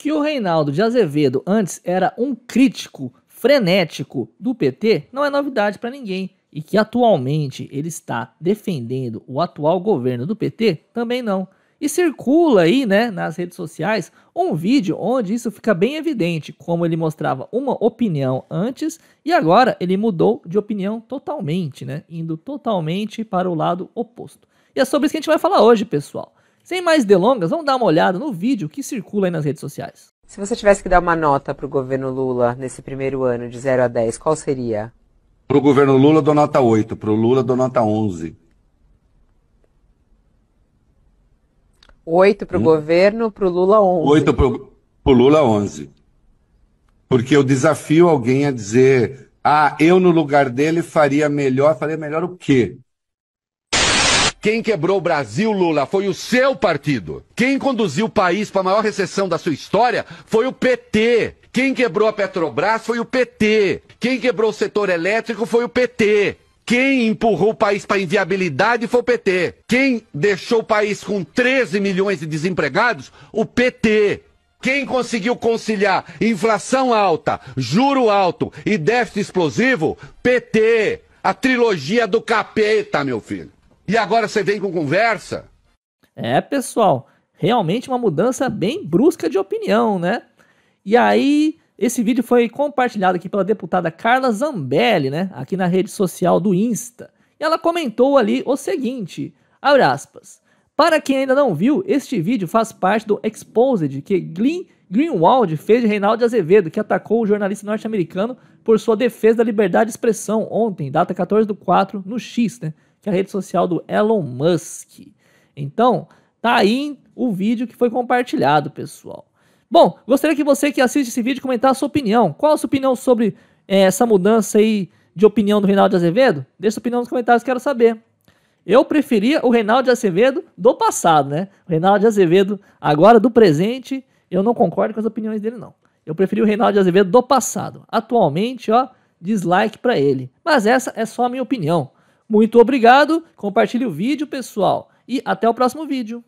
Que o Reinaldo de Azevedo antes era um crítico frenético do PT não é novidade para ninguém. E que atualmente ele está defendendo o atual governo do PT também não. E circula aí, né, nas redes sociais, um vídeo onde isso fica bem evidente, como ele mostrava uma opinião antes e agora ele mudou de opinião totalmente, né, indo totalmente para o lado oposto. E é sobre isso que a gente vai falar hoje, pessoal. Sem mais delongas, vamos dar uma olhada no vídeo que circula aí nas redes sociais. Se você tivesse que dar uma nota para o governo Lula nesse primeiro ano de 0 a 10, qual seria? Para o governo Lula, dou nota 8. Para o Lula, dou nota 11. 8 para o hum. governo, para o Lula, 11. 8 para o Lula, 11. Porque eu desafio alguém a dizer, ah, eu no lugar dele faria melhor. Faria melhor o quê? Quem quebrou o Brasil, Lula, foi o seu partido. Quem conduziu o país para a maior recessão da sua história foi o PT. Quem quebrou a Petrobras foi o PT. Quem quebrou o setor elétrico foi o PT. Quem empurrou o país para inviabilidade foi o PT. Quem deixou o país com 13 milhões de desempregados? O PT. Quem conseguiu conciliar inflação alta, juro alto e déficit explosivo? PT. A trilogia do capeta, meu filho. E agora você vem com conversa? É, pessoal, realmente uma mudança bem brusca de opinião, né? E aí, esse vídeo foi compartilhado aqui pela deputada Carla Zambelli, né? Aqui na rede social do Insta. E ela comentou ali o seguinte: abre aspas. Para quem ainda não viu, este vídeo faz parte do Exposed que Glenn Greenwald fez de Reinaldo Azevedo, que atacou o jornalista norte-americano por sua defesa da liberdade de expressão ontem, data 14 do 4, no X, né? que é a rede social do Elon Musk. Então, tá aí o vídeo que foi compartilhado, pessoal. Bom, gostaria que você que assiste esse vídeo comentasse a sua opinião. Qual a sua opinião sobre é, essa mudança aí de opinião do Reinaldo de Azevedo? Deixa sua opinião nos comentários, quero saber. Eu preferia o Reinaldo de Azevedo do passado, né? O Reinaldo de Azevedo agora do presente, eu não concordo com as opiniões dele, não. Eu preferi o Reinaldo de Azevedo do passado. Atualmente, ó, dislike para ele. Mas essa é só a minha opinião. Muito obrigado, compartilhe o vídeo, pessoal, e até o próximo vídeo.